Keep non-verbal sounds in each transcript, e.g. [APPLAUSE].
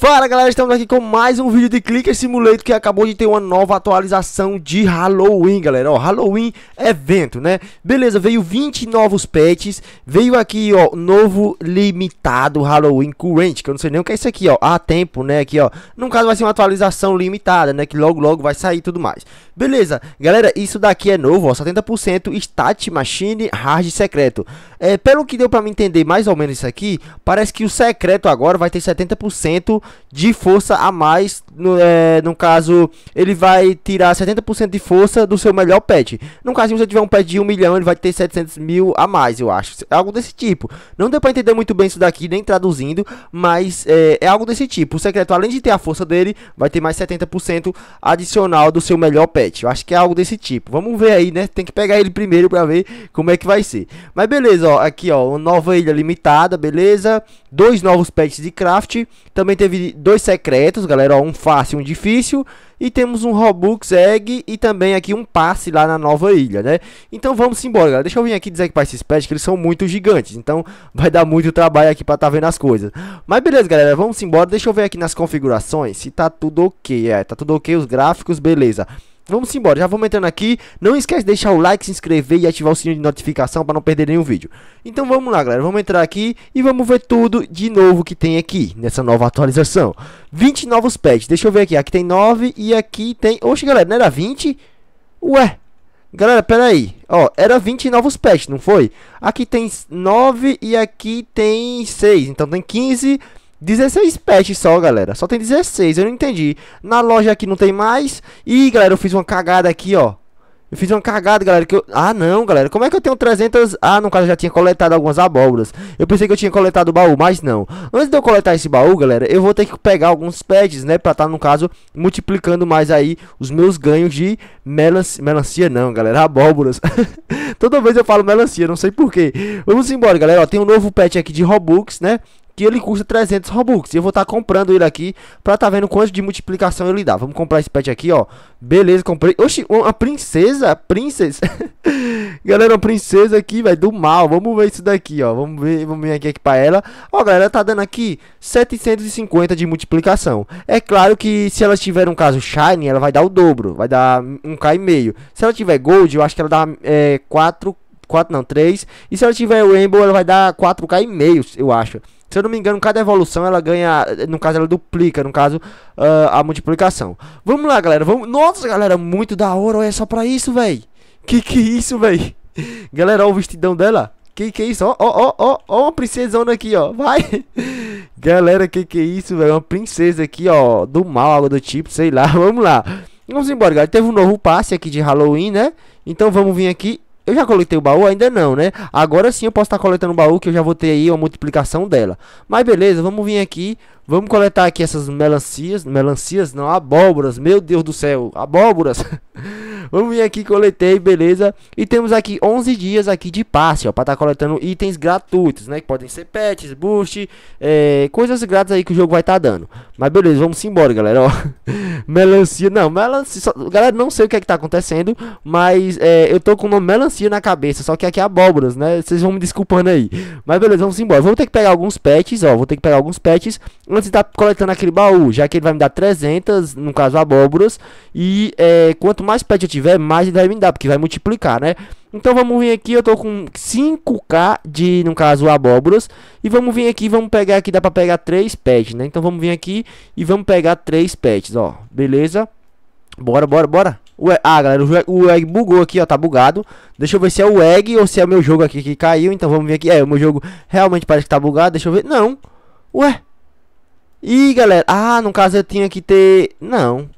Fala galera, estamos aqui com mais um vídeo de Clicker Simulator que acabou de ter uma nova atualização de Halloween, galera. Ó, Halloween evento, né? Beleza, veio 20 novos pets, veio aqui, ó, novo limitado Halloween Current, que eu não sei nem o que é isso aqui, ó. Há tempo, né, aqui, ó. No caso vai ser uma atualização limitada, né, que logo logo vai sair tudo mais. Beleza, galera, isso daqui é novo, ó, 70% Stat Machine Hard Secreto. É, pelo que deu pra me entender mais ou menos isso aqui, parece que o secreto agora vai ter 70% de força a mais. No, é, no caso, ele vai tirar 70% de força do seu melhor pet. No caso, se você tiver um pet de 1 milhão, ele vai ter 700 mil a mais, eu acho. Algo desse tipo. Não deu pra entender muito bem isso daqui, nem traduzindo, mas é, é algo desse tipo. O secreto, além de ter a força dele, vai ter mais 70% adicional do seu melhor pet. 7. Eu acho que é algo desse tipo. Vamos ver aí, né? Tem que pegar ele primeiro para ver como é que vai ser. Mas beleza, ó, aqui ó, uma nova ilha limitada, beleza? Dois novos pets de craft, também teve dois secretos, galera, ó, um fácil, um difícil, e temos um Robux Egg e também aqui um passe lá na nova ilha, né? Então vamos embora, galera. Deixa eu vir aqui dizer que para esses pets que eles são muito gigantes, então vai dar muito trabalho aqui para tá vendo as coisas. Mas beleza, galera, vamos embora. Deixa eu ver aqui nas configurações se tá tudo OK. É, tá tudo OK os gráficos, beleza. Vamos embora, já vamos entrando aqui. Não esquece de deixar o like, se inscrever e ativar o sininho de notificação para não perder nenhum vídeo. Então vamos lá, galera. Vamos entrar aqui e vamos ver tudo de novo que tem aqui nessa nova atualização. 20 novos pets. Deixa eu ver aqui. Aqui tem 9 e aqui tem... Oxe, galera, não era 20? Ué. Galera, peraí. aí. Ó, era 20 novos pets, não foi? Aqui tem 9 e aqui tem 6. Então tem 15 16 pets só, galera. Só tem 16, eu não entendi. Na loja aqui não tem mais. Ih, galera, eu fiz uma cagada aqui, ó. Eu fiz uma cagada, galera, que eu... Ah, não, galera, como é que eu tenho 300... Ah, no caso eu já tinha coletado algumas abóboras. Eu pensei que eu tinha coletado o baú, mas não. Antes de eu coletar esse baú, galera, eu vou ter que pegar alguns pads, né? Pra estar tá, no caso, multiplicando mais aí os meus ganhos de melancia... Melancia não, galera, abóboras. [LAUGHS] Toda vez eu falo melancia, não sei porquê. Vamos embora, galera, ó, tem um novo pet aqui de Robux, né? que ele custa 300 Robux. Eu vou estar tá comprando ele aqui pra tá vendo quanto de multiplicação ele dá. Vamos comprar esse pet aqui, ó. Beleza, comprei. Oxi, uma princesa? Princesa? [LAUGHS] galera, uma princesa aqui, velho, do mal. Vamos ver isso daqui, ó. Vamos ver, vamos ver aqui, pra ela. Ó, galera, tá dando aqui 750 de multiplicação. É claro que se ela tiver um caso Shiny, ela vai dar o dobro. Vai dar 1k e meio. Se ela tiver Gold, eu acho que ela dá é, 4k. 4 não, 3. E se ela tiver o Rainbow, ela vai dar 4k e meio, eu acho. Se eu não me engano, cada evolução ela ganha. No caso, ela duplica. No caso, uh, a multiplicação. Vamos lá, galera. Vamos... Nossa, galera, muito da hora. Olha só pra isso, velho. Que que é isso, velho? [LAUGHS] Galera, olha o vestidão dela. Que que é isso? Ó, ó, ó, ó, uma princesona aqui, ó. Vai. [LAUGHS] Galera, que que é isso, velho? Uma princesa aqui, ó. Do mal, algo do tipo, sei lá. [LAUGHS] Vamos lá. Vamos embora, galera. Teve um novo passe aqui de Halloween, né? Então vamos vir aqui eu já coletei o baú? Ainda não, né? Agora sim eu posso estar tá coletando o baú que eu já vou ter aí uma multiplicação dela. Mas beleza, vamos vir aqui. Vamos coletar aqui essas melancias. Melancias não, abóboras. Meu Deus do céu, abóboras. [LAUGHS] Vamos vir aqui, coletei, beleza? E temos aqui 11 dias aqui de passe, ó, pra estar tá coletando itens gratuitos, né? Que podem ser pets, boost, é, coisas grátis aí que o jogo vai estar tá dando. Mas beleza, vamos embora, galera, ó. [LAUGHS] melancia, não, melancia, só, galera, não sei o que é que tá acontecendo, mas é, eu tô com uma melancia na cabeça, só que aqui é abóboras, né? Vocês vão me desculpando aí. Mas beleza, vamos embora. Vou ter que pegar alguns pets, ó, vou ter que pegar alguns pets antes de tá coletando aquele baú, já que ele vai me dar 300, no caso abóboras, e é, quanto mais pet eu tiver, tiver mais, ele vai me dar, porque vai multiplicar, né? Então vamos vir aqui, eu tô com 5k de, no caso, abóboras. E vamos vir aqui, vamos pegar aqui, dá pra pegar 3 pets, né? Então vamos vir aqui e vamos pegar 3 pets, ó. Beleza? Bora, bora, bora. Ué, ah, galera, o egg bugou aqui, ó, tá bugado. Deixa eu ver se é o egg ou se é o meu jogo aqui que caiu. Então vamos ver aqui. É, o meu jogo realmente parece que tá bugado. Deixa eu ver. Não. Ué. Ih, galera. Ah, no caso eu tinha que ter... Não.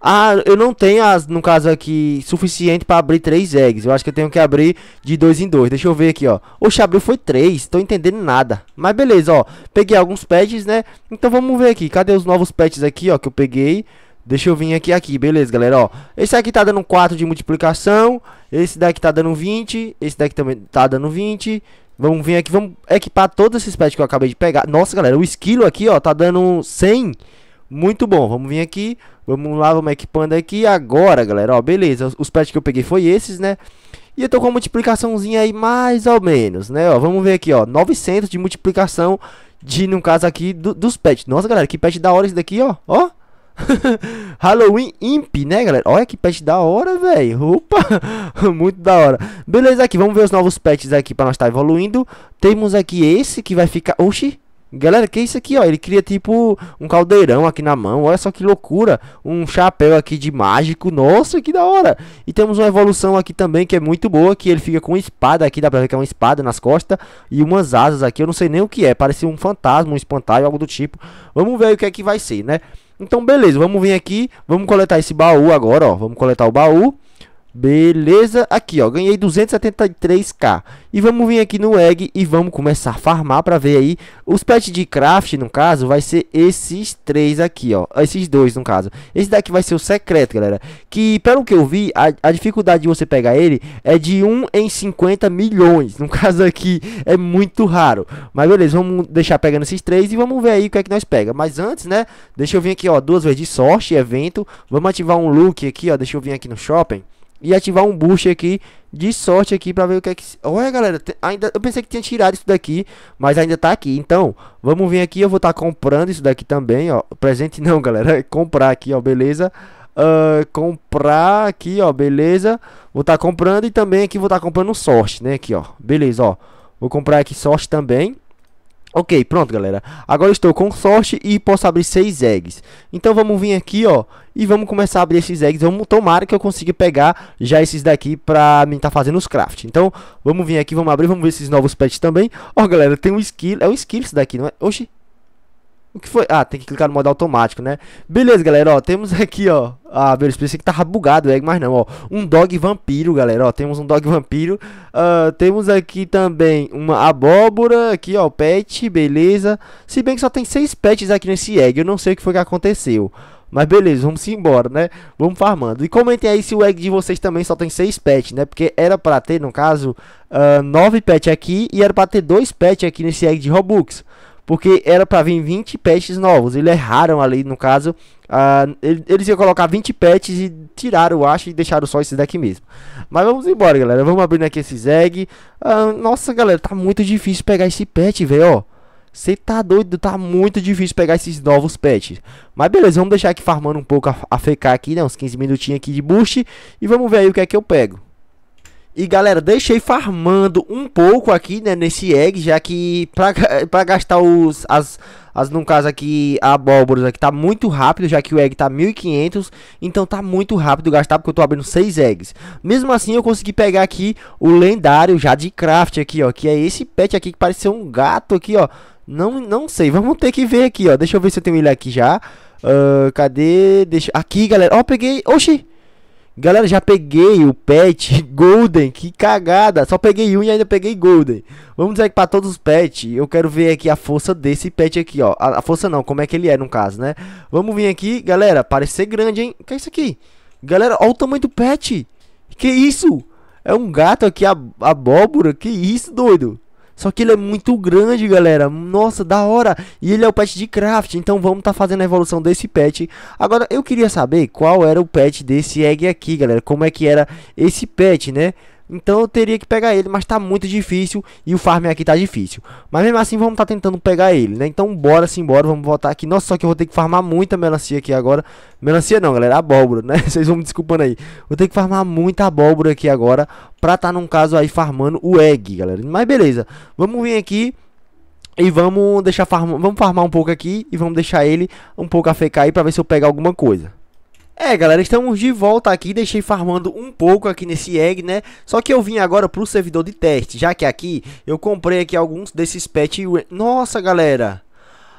Ah, eu não tenho, as, no caso aqui, suficiente para abrir três eggs. Eu acho que eu tenho que abrir de dois em dois. Deixa eu ver aqui, ó. Oxe, abriu foi três. Tô entendendo nada. Mas beleza, ó. Peguei alguns patches, né? Então vamos ver aqui. Cadê os novos patches aqui, ó, que eu peguei? Deixa eu vir aqui, aqui. Beleza, galera, ó. Esse aqui tá dando 4 de multiplicação. Esse daqui tá dando 20. Esse daqui também tá dando 20. Vamos vir aqui, vamos equipar todos esses pets que eu acabei de pegar. Nossa, galera, o esquilo aqui, ó, tá dando 100. Muito bom. Vamos vir aqui. Vamos lá, vamos equipando aqui agora, galera. Ó, beleza. Os pets que eu peguei foi esses, né? E eu tô com a multiplicaçãozinha aí mais ou menos, né? Ó, vamos ver aqui, ó. 900 de multiplicação de, no caso aqui, do, dos pets. Nossa, galera, que pet da hora esse daqui, ó. Ó. [LAUGHS] Halloween Imp, né, galera? Olha que pet da hora, velho. Opa, [LAUGHS] muito da hora. Beleza, aqui, vamos ver os novos pets aqui pra nós estar tá evoluindo. Temos aqui esse que vai ficar... Oxi, Galera, que é isso aqui, ó? Ele cria tipo um caldeirão aqui na mão. Olha só que loucura. Um chapéu aqui de mágico. Nossa, que da hora. E temos uma evolução aqui também que é muito boa. Que ele fica com uma espada aqui. Dá pra ver que é uma espada nas costas. E umas asas aqui. Eu não sei nem o que é. Parece um fantasma, um espantalho, algo do tipo. Vamos ver o que é que vai ser, né? Então, beleza. Vamos vir aqui. Vamos coletar esse baú agora, ó. Vamos coletar o baú. Beleza, aqui ó, ganhei 273k E vamos vir aqui no egg e vamos começar a farmar pra ver aí Os pets de craft, no caso, vai ser esses três aqui ó ah, Esses dois, no caso Esse daqui vai ser o secreto, galera Que, pelo que eu vi, a, a dificuldade de você pegar ele é de 1 em 50 milhões No [LAUGHS] caso aqui, é muito raro Mas beleza, vamos deixar pegando esses três e vamos ver aí o que é que nós pega Mas antes, né, deixa eu vir aqui ó, duas vezes de sorte, evento Vamos ativar um look aqui ó, deixa eu vir aqui no shopping e ativar um boost aqui de sorte aqui para ver o que é que olha galera ainda eu pensei que tinha tirado isso daqui mas ainda tá aqui então vamos vir aqui eu vou estar tá comprando isso daqui também ó presente [LAUGHS] não galera é comprar aqui ó beleza uh, comprar aqui ó beleza vou estar tá comprando e também aqui vou estar tá comprando sorte né aqui ó beleza ó vou comprar aqui sorte também Ok, pronto galera, agora estou com sorte e posso abrir 6 eggs Então vamos vir aqui ó, e vamos começar a abrir esses eggs Vamos tomar que eu consiga pegar já esses daqui pra mim tá fazendo os craft Então vamos vir aqui, vamos abrir, vamos ver esses novos pets também Ó galera, tem um skill, é um skill isso daqui não é? Oxi, o que foi? Ah, tem que clicar no modo automático, né? Beleza, galera, ó, temos aqui, ó. Ah, beleza, pensei que tava bugado o é, egg, mas não, ó. Um dog vampiro, galera, ó. Temos um dog vampiro. Uh, temos aqui também uma abóbora, aqui, ó, pet, beleza. Se bem que só tem seis pets aqui nesse egg, eu não sei o que foi que aconteceu. Mas beleza, vamos embora, né? Vamos farmando. E comentem aí se o egg de vocês também só tem 6 pets, né? Porque era pra ter, no caso, uh, ah, 9 pets aqui e era pra ter 2 pets aqui nesse egg de Robux. Porque era para vir 20 patches novos. Eles erraram ali, no caso. Uh, eles iam colocar 20 patches e tiraram o acho e deixaram só esse deck mesmo. Mas vamos embora, galera. Vamos abrindo aqui esse Zeg. Uh, nossa, galera, tá muito difícil pegar esse patch, velho, você tá doido, tá muito difícil pegar esses novos pets. Mas beleza, vamos deixar aqui farmando um pouco a, a FK aqui, né? Uns 15 minutinhos aqui de boost. E vamos ver aí o que é que eu pego. E galera, deixei farmando um pouco aqui, né, nesse egg, já que pra, [LAUGHS] pra gastar os, as, as, no caso aqui, abóboras aqui tá muito rápido, já que o egg tá 1500, então tá muito rápido gastar, porque eu tô abrindo 6 eggs. Mesmo assim, eu consegui pegar aqui o lendário já de craft aqui, ó, que é esse pet aqui que parece ser um gato aqui, ó. Não, não sei, [LAUGHS] vamos ter que ver aqui, ó, deixa eu ver se eu tenho ele aqui já. Uh, cadê? Deixa, aqui galera, ó, peguei, oxi! Galera, já peguei o pet [LAUGHS] Golden, que cagada. Só peguei um e ainda peguei Golden. Vamos dizer que para todos os pets, eu quero ver aqui a força desse pet aqui, ó. A, a, força não, como é que ele é no caso, né? Vamos vir aqui, galera, parece ser grande, hein? que é isso aqui? Galera, olha o tamanho do pet. Que isso? É um gato aqui, a, abóbora, que isso, doido? Só que ele é muito grande, galera. Nossa, da hora. E ele é o pet de craft. Então vamos tá fazendo a evolução desse pet. Agora, eu queria saber qual era o pet desse egg aqui, galera. Como é que era esse pet, né? Então eu teria que pegar ele, mas tá muito difícil e o farm aqui tá difícil. Mas mesmo assim vamos tá tentando pegar ele, né? Então bora simbora, vamos voltar aqui. Nossa, só que eu vou ter que farmar muita melancia aqui agora. Melancia não, galera, abóbora, né? [LAUGHS] Vocês vão me desculpando aí. Vou ter que farmar muita abóbora aqui agora pra tá num caso aí farmando o egg, galera. Mas beleza, vamos vir aqui. E vamos deixar farmar, vamos farmar um pouco aqui e vamos deixar ele um pouco fecar aí para ver se eu pegar alguma coisa. É, galera, estamos de volta aqui, deixei farmando um pouco aqui nesse egg, né? Só que eu vim agora pro servidor de teste, já que aqui eu comprei aqui alguns desses pets... Nossa, galera!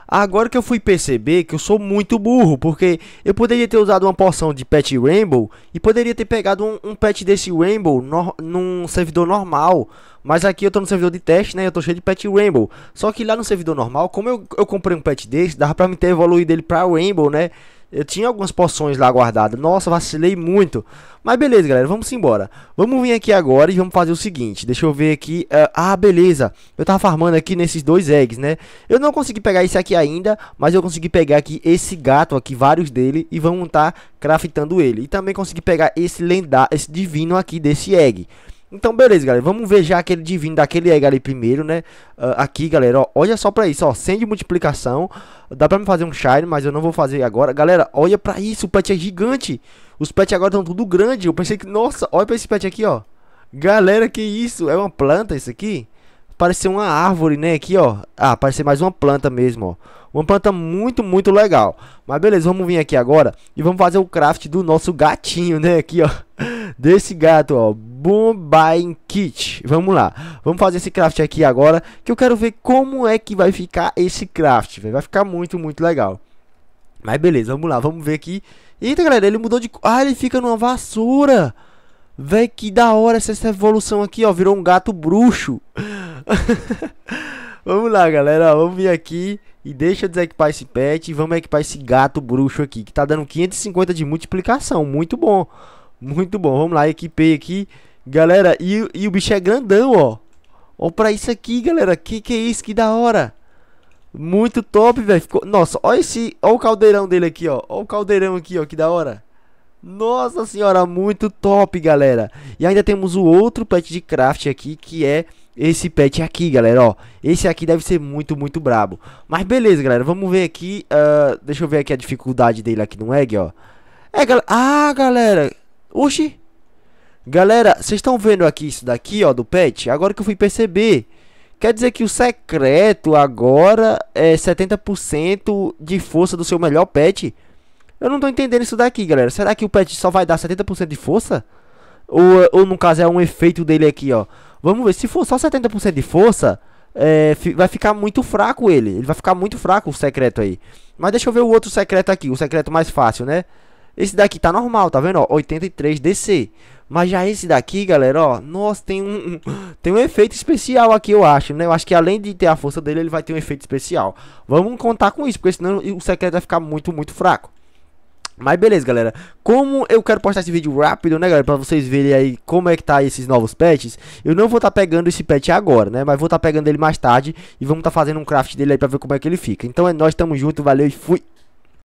Agora que eu fui perceber que eu sou muito burro, porque eu poderia ter usado uma porção de pet Rainbow e poderia ter pegado um, um pet desse Rainbow no, num servidor normal. Mas aqui eu tô no servidor de teste, né? Eu tô cheio de pet Rainbow. Só que lá no servidor normal, como eu, eu comprei um pet desse, dava pra me ter evoluído ele pra Rainbow, né? Eu tinha algumas poções lá guardadas. Nossa, vacilei muito. Mas beleza, galera, vamos embora. Vamos vir aqui agora e vamos fazer o seguinte. Deixa eu ver aqui. Uh, ah, beleza. Eu tava farmando aqui nesses dois eggs, né? Eu não consegui pegar esse aqui ainda, mas eu consegui pegar aqui esse gato aqui, vários dele. E vamos estar tá craftando ele. E também consegui pegar esse lendário, esse divino aqui desse egg. Então, beleza, galera. Vamos ver já aquele divino daquele egg ali primeiro, né? Uh, aqui, galera, ó, olha só pra isso, ó. Sem de multiplicação. Dá pra me fazer um shine, mas eu não vou fazer agora. Galera, olha pra isso. O pet é gigante. Os pets agora estão tudo grande. Eu pensei que... Nossa, olha pra esse pet aqui, ó. Galera, que isso? É uma planta isso aqui? Parece uma árvore, né? Aqui, ó. Ah, parece mais uma planta mesmo, ó. Uma planta muito, muito legal. Mas beleza, vamos vir aqui agora e vamos fazer o craft do nosso gatinho, né? Aqui, ó. [LAUGHS] Desse gato, ó. Boom Buying Kit. Vamos lá. Vamos fazer esse craft aqui agora, que eu quero ver como é que vai ficar esse craft, véio. Vai ficar muito, muito legal. Mas beleza, vamos lá, vamos ver aqui. Eita, galera, ele mudou de... Ah, ele fica numa vassoura. Véi, que da hora essa, essa evolução aqui, ó. Virou um gato bruxo. [LAUGHS] vamos lá, galera. vamos vir aqui e deixa eu desequipar esse pet. E vamos equipar esse gato bruxo aqui, que tá dando 550 de multiplicação. Muito bom. Muito bom, vamos lá, equipei aqui. Galera, e, e o bicho é grandão, ó. ó pra isso aqui, galera. Que que é isso? Que da hora. Muito top, velho. Ficou... Nossa, ó esse... Ó o caldeirão dele aqui, ó. Ó o caldeirão aqui, ó. Que da hora. Nossa senhora, muito top, galera. E ainda temos o outro pet de craft aqui, que é esse pet aqui, galera, ó. Esse aqui deve ser muito, muito brabo. Mas beleza, galera, vamos ver aqui. Uh, deixa eu ver aqui a dificuldade dele aqui no egg, ó. É, galera... Ah, galera... Oxi. Galera, vocês estão vendo aqui isso daqui, ó, do pet? Agora que eu fui perceber. Quer dizer que o secreto agora é 70% de força do seu melhor pet? Eu não tô entendendo isso daqui, galera. Será que o pet só vai dar 70% de força? Ou, ou no caso é um efeito dele aqui, ó. Vamos ver, se for só 70% de força, é, vai ficar muito fraco ele. Ele vai ficar muito fraco o secreto aí. Mas deixa eu ver o outro secreto aqui, o secreto mais fácil, né? Esse daqui tá normal, tá vendo? Ó, 83 DC. Mas já esse daqui, galera, ó, nossa, tem um, um, tem um efeito especial aqui, eu acho, né? Eu acho que além de ter a força dele, ele vai ter um efeito especial. Vamos contar com isso, porque senão o secreto vai ficar muito, muito fraco. Mas beleza, galera. Como eu quero postar esse vídeo rápido, né, galera, pra vocês verem aí como é que tá esses novos pets, eu não vou estar tá pegando esse pet agora, né, mas vou estar tá pegando ele mais tarde e vamos estar tá fazendo um craft dele aí pra ver como é que ele fica. Então é nóis, tamo junto, valeu e fui!